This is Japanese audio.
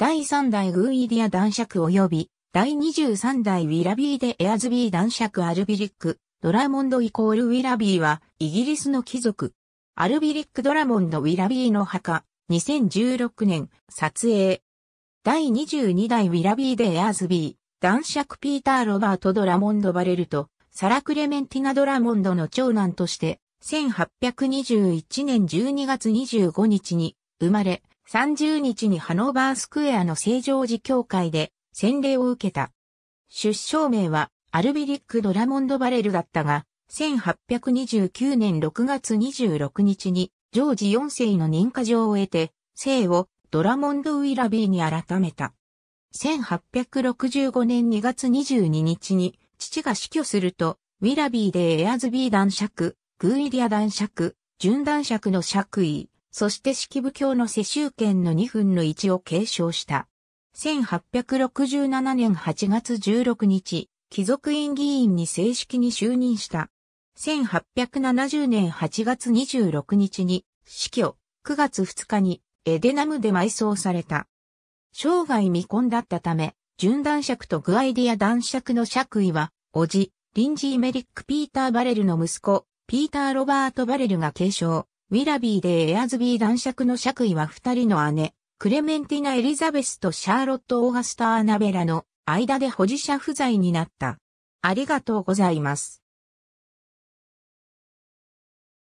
第3代グーイディア男爵及び、第23代ウィラビーでエアズビー男爵アルビリック、ドラモンドイコールウィラビーは、イギリスの貴族。アルビリック・ドラモンド・ウィラビーの墓、2016年、撮影。第22代ウィラビー・デ・エアズビー、男爵ピーター・ロバート・ドラモンド・バレルと、サラ・クレメンティナ・ドラモンドの長男として、1821年12月25日に生まれ、30日にハノーバースクエアの正常寺教会で洗礼を受けた。出生名はアルビリック・ドラモンド・バレルだったが、1829年6月26日にジョージ4世の認可状を得て、姓をドラモンド・ウィラビーに改めた。1865年2月22日に父が死去すると、ウィラビーでエアズビー男爵、グーイリア男爵、純男爵の爵位、そして式部教の世襲権の2分の1を継承した。1867年8月16日、貴族院議員に正式に就任した。1870年8月26日に死去、9月2日にエデナムで埋葬された。生涯未婚だったため、純男爵とグアイディア男爵の爵位は、叔父、リンジー・メリック・ピーター・バレルの息子、ピーター・ロバート・バレルが継承。ウィラビーでエアズビー男爵の爵位は二人の姉、クレメンティナ・エリザベスとシャーロット・オーガスタ・ー・アナベラの間で保持者不在になった。ありがとうございます。